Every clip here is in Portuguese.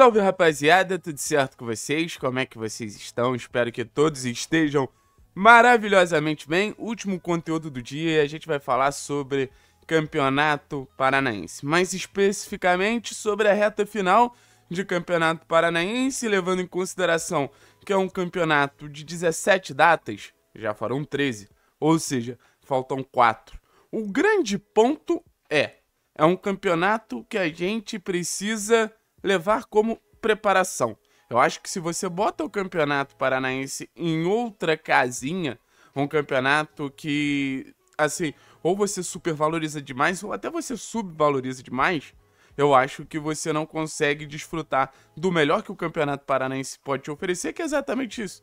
Salve rapaziada, tudo certo com vocês? Como é que vocês estão? Espero que todos estejam maravilhosamente bem. Último conteúdo do dia e a gente vai falar sobre Campeonato Paranaense, mais especificamente sobre a reta final de Campeonato Paranaense, levando em consideração que é um campeonato de 17 datas, já foram 13, ou seja, faltam 4. O grande ponto é, é um campeonato que a gente precisa levar como preparação. Eu acho que se você bota o Campeonato Paranaense em outra casinha, um campeonato que, assim, ou você supervaloriza demais, ou até você subvaloriza demais, eu acho que você não consegue desfrutar do melhor que o Campeonato Paranaense pode te oferecer, que é exatamente isso.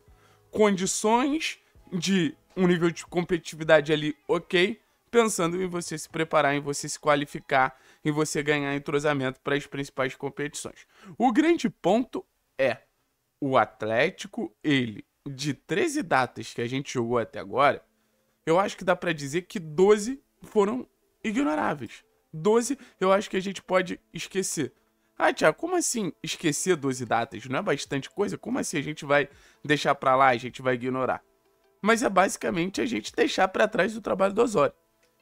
Condições de um nível de competitividade ali ok, pensando em você se preparar, em você se qualificar, em você ganhar entrosamento para as principais competições. O grande ponto é o Atlético, ele, de 13 datas que a gente jogou até agora, eu acho que dá para dizer que 12 foram ignoráveis. 12 eu acho que a gente pode esquecer. Ah, Tiago, como assim esquecer 12 datas? Não é bastante coisa? Como assim a gente vai deixar para lá, a gente vai ignorar? Mas é basicamente a gente deixar para trás o trabalho do Osório.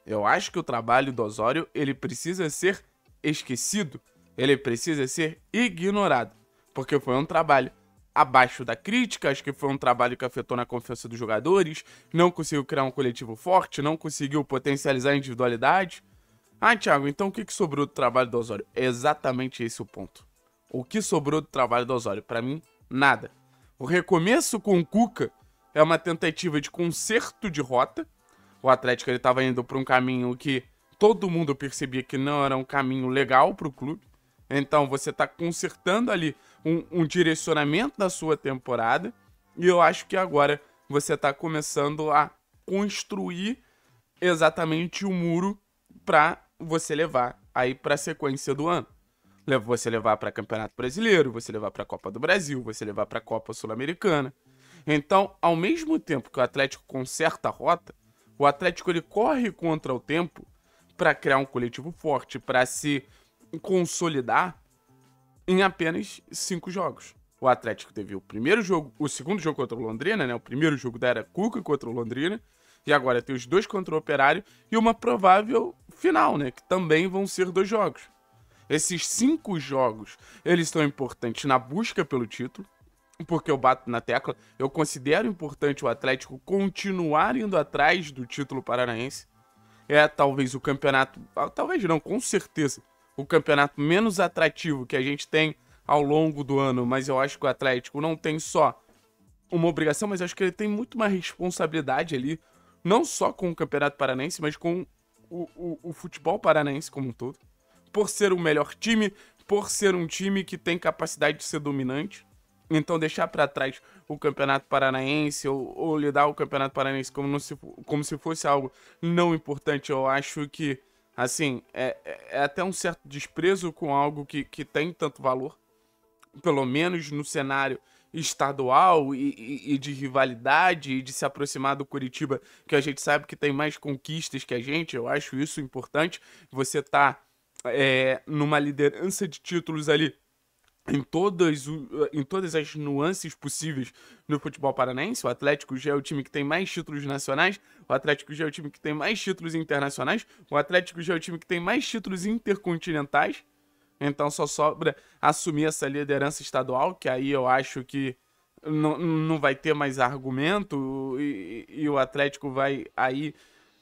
Eu acho que o trabalho do Osório ele precisa ser esquecido, ele precisa ser ignorado, porque foi um trabalho abaixo da crítica, acho que foi um trabalho que afetou na confiança dos jogadores, não conseguiu criar um coletivo forte, não conseguiu potencializar a individualidade. Ah, Thiago, então o que, sobrou do trabalho do Osório? É exatamente esse o ponto. O que sobrou do trabalho do Osório? Para mim, nada. O recomeço com o Cuca é uma tentativa de conserto de rota, o Atlético ele estava indo para um caminho que todo mundo percebia que não era um caminho legal para o clube. Então você está consertando ali um, um, direcionamento da sua temporada e eu acho que agora você está começando a construir exatamente o muro para você levar aí para a sequência do ano. Você levar para Campeonato Brasileiro, você levar para a Copa do Brasil, você levar para a Copa Sul-Americana. Então, ao mesmo tempo que o Atlético conserta a rota, o Atlético ele corre contra o tempo para criar um coletivo forte, para se consolidar em apenas cinco jogos. O Atlético teve o primeiro jogo, o segundo jogo contra o Londrina, né? O primeiro jogo da era Cuca contra o Londrina. E agora tem os dois contra o Operário e uma provável final, né? Que também vão ser dois jogos. Esses cinco jogos, eles são importantes na busca pelo título porque eu bato na tecla, eu considero importante o Atlético continuar indo atrás do título paranaense. É talvez o campeonato, ah, talvez não, com certeza, o campeonato menos atrativo que a gente tem ao longo do ano, mas eu acho que o Atlético não tem só uma obrigação, mas acho que ele tem muito mais responsabilidade ali, não só com o Campeonato Paranense, mas com o, o, o futebol paranaense como um todo. Por ser o melhor time, por ser um time que tem capacidade de ser dominante então deixar para trás o Campeonato Paranaense ou, ou lidar o Campeonato Paranaense como, se, como se fosse algo não importante, eu acho que, assim, é, é, é até um certo desprezo com algo que, que tem tanto valor, pelo menos no cenário estadual e, e, e, de rivalidade e de se aproximar do Curitiba, que a gente sabe que tem mais conquistas que a gente, eu acho isso importante. Você tá é, numa liderança de títulos ali em todas, em todas as nuances possíveis no futebol paranense. O Atlético já é o time que tem mais títulos nacionais, o Atlético já é o time que tem mais títulos internacionais, o Atlético já é o time que tem mais títulos intercontinentais. Então só sobra assumir essa liderança estadual, que aí eu acho que não, não vai ter mais argumento e, e o Atlético vai aí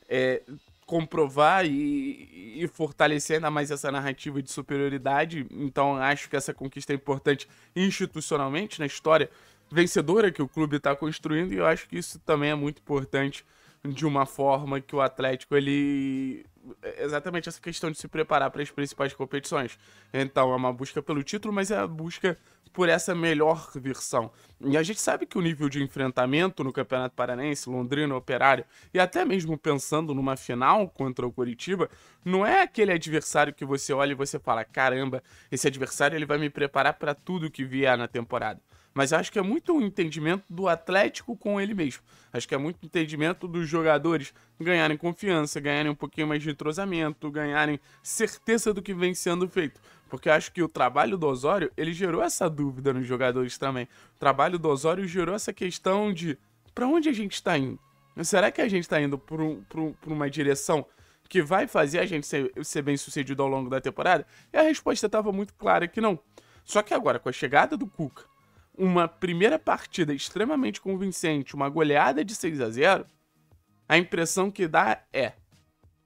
é, comprovar e, e, fortalecer ainda mais essa narrativa de superioridade. Então, acho que essa conquista é importante institucionalmente na história vencedora que o clube está construindo e eu acho que isso também é muito importante de uma forma que o Atlético ele exatamente essa questão de se preparar para as principais competições. Então, é uma busca pelo título, mas é a busca por essa melhor versão. E a gente sabe que o nível de enfrentamento no Campeonato Paranense, Londrina, Operário, e até mesmo pensando numa final contra o Curitiba, não é aquele adversário que você olha e você fala: caramba, esse adversário ele vai me preparar para tudo que vier na temporada. Mas acho que é muito um entendimento do Atlético com ele mesmo. Acho que é muito entendimento dos jogadores ganharem confiança, ganharem um pouquinho mais de entrosamento, ganharem certeza do que vem sendo feito. Porque acho que o trabalho do Osório, ele gerou essa dúvida nos jogadores também. O trabalho do Osório gerou essa questão de para onde a gente está indo? Será que a gente está indo para uma direção que vai fazer a gente ser, ser bem sucedido ao longo da temporada? E a resposta estava muito clara que não. Só que agora, com a chegada do Cuca, uma primeira partida extremamente convincente, uma goleada de 6 a 0, a impressão que dá é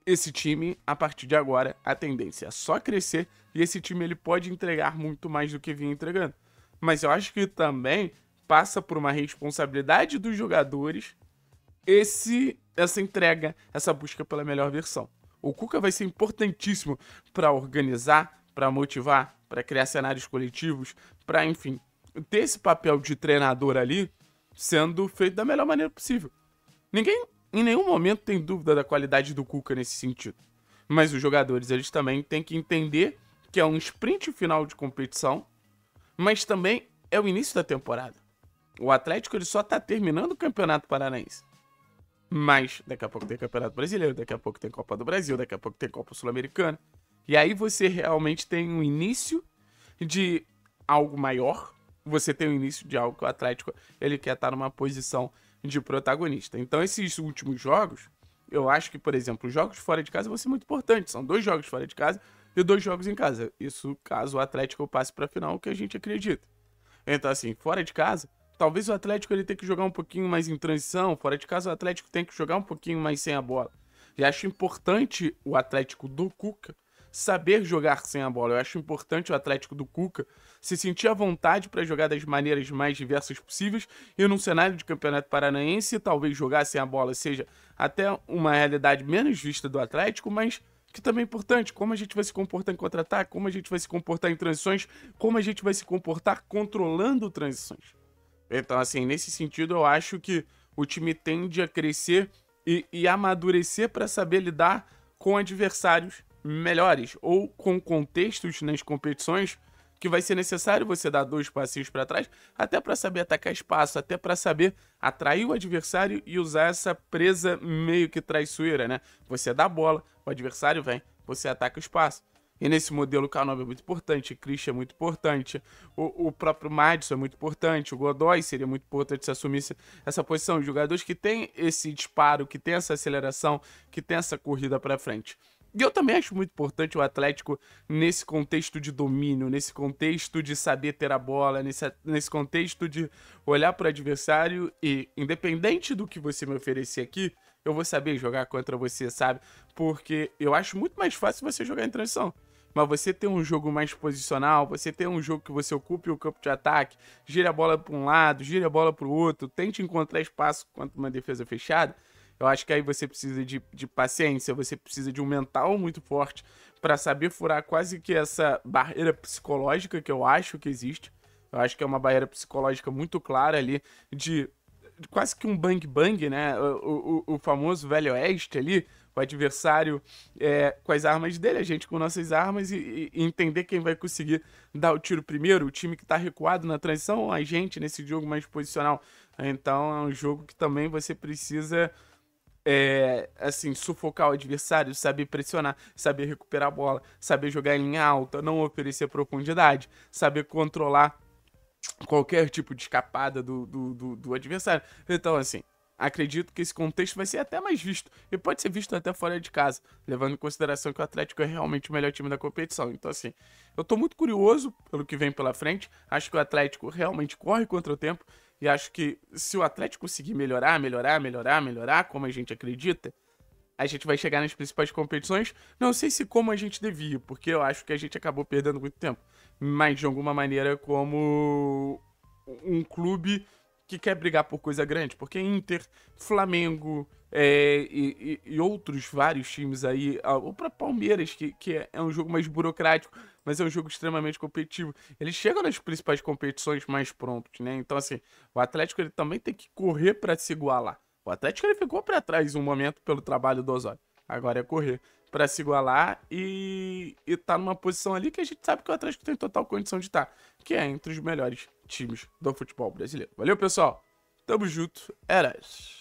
esse time, a partir de agora, a tendência é só crescer e esse time ele pode entregar muito mais do que vinha entregando. Mas eu acho que também passa por uma responsabilidade dos jogadores esse essa entrega, essa busca pela melhor versão. O Cuca vai ser importantíssimo para organizar, para motivar, para criar cenários coletivos, para enfim, ter esse papel de treinador ali sendo feito da melhor maneira possível. Ninguém em nenhum momento tem dúvida da qualidade do Cuca nesse sentido. Mas os jogadores, eles também têm que entender que é um sprint final de competição, mas também é o início da temporada. O Atlético ele só está terminando o Campeonato Paranaense. Mas daqui a pouco tem Campeonato Brasileiro, daqui a pouco tem Copa do Brasil, daqui a pouco tem Copa Sul-Americana. E aí você realmente tem um início de algo maior, você tem o início de algo que o Atlético ele quer estar tá numa posição de protagonista. Então, esses últimos jogos, eu acho que, por exemplo, os jogos fora de casa vão ser muito importantes. São dois jogos fora de casa e dois jogos em casa. Isso caso o Atlético passe para a final, o que a gente acredita. Então, assim, fora de casa, talvez o Atlético ele tenha que jogar um pouquinho mais em transição. Fora de casa, o Atlético tem que jogar um pouquinho mais sem a bola. E acho importante o Atlético do Cuca saber jogar sem a bola. Eu acho importante o Atlético do Cuca se sentir à vontade para jogar das maneiras mais diversas possíveis e num cenário de campeonato paranaense, talvez jogar sem a bola seja até uma realidade menos vista do Atlético, mas que também é importante, como a gente vai se comportar em contra-ataque, como a gente vai se comportar em transições, como a gente vai se comportar controlando transições. Então, assim, nesse sentido, eu acho que o time tende a crescer e, e amadurecer para saber lidar com adversários melhores ou com contextos nas competições que vai ser necessário você dar dois passinhos para trás, até para saber atacar espaço, até para saber atrair o adversário e usar essa presa meio que traiçoeira, né? Você dá a bola, o adversário vem, você ataca o espaço. E nesse modelo, Canobi é muito importante, Christian é muito importante, o, o próprio Madison é muito importante, o Godoy seria muito importante se assumisse essa posição. Os jogadores que têm esse disparo, que tem essa aceleração, que tem essa corrida para frente. E eu também acho muito importante o Atlético nesse contexto de domínio, nesse contexto de saber ter a bola, nesse, nesse contexto de olhar para o adversário e, independente do que você me oferecer aqui, eu vou saber jogar contra você, sabe? Porque eu acho muito mais fácil você jogar em transição. Mas você ter um jogo mais posicional, você ter um jogo que você ocupe o campo de ataque, gira a bola para um lado, gira a bola para o outro, tente encontrar espaço contra uma defesa fechada eu acho que aí você precisa de, de paciência, você precisa de um mental muito forte para saber furar quase que essa barreira psicológica que eu acho que existe. Eu acho que é uma barreira psicológica muito clara ali de quase que um bang bang, né? O, o, o famoso velho oeste ali, o adversário é, com as armas dele, a gente com nossas armas e, e, entender quem vai conseguir dar o tiro primeiro, o time que tá recuado na transição, a gente nesse jogo mais posicional. Então é um jogo que também você precisa é, assim, sufocar o adversário, saber pressionar, saber recuperar a bola, saber jogar em linha alta, não oferecer profundidade, saber controlar qualquer tipo de escapada do, do, do, do adversário. Então, assim, acredito que esse contexto vai ser até mais visto. E pode ser visto até fora de casa, levando em consideração que o Atlético é realmente o melhor time da competição. Então, assim, eu tô muito curioso pelo que vem pela frente. Acho que o Atlético realmente corre contra o tempo. E acho que se o Atlético conseguir melhorar, melhorar, melhorar, melhorar, como a gente acredita, a gente vai chegar nas principais competições. Não sei se como a gente devia, porque eu acho que a gente acabou perdendo muito tempo. Mas, de alguma maneira, como um clube que quer brigar por coisa grande, porque Inter, Flamengo é, e, e, outros vários times aí, ou para Palmeiras, que, que é, é um jogo mais burocrático, mas é um jogo extremamente competitivo. Eles chegam nas principais competições mais prontos, né? Então, assim, o Atlético ele também tem que correr para se igualar. O Atlético ele ficou para trás um momento pelo trabalho do Osório. Agora é correr para se igualar e, e tá numa posição ali que a gente sabe que o Atlético tem total condição de estar, tá, que é entre os melhores times do futebol brasileiro. Valeu, pessoal. Tamo junto. Eras.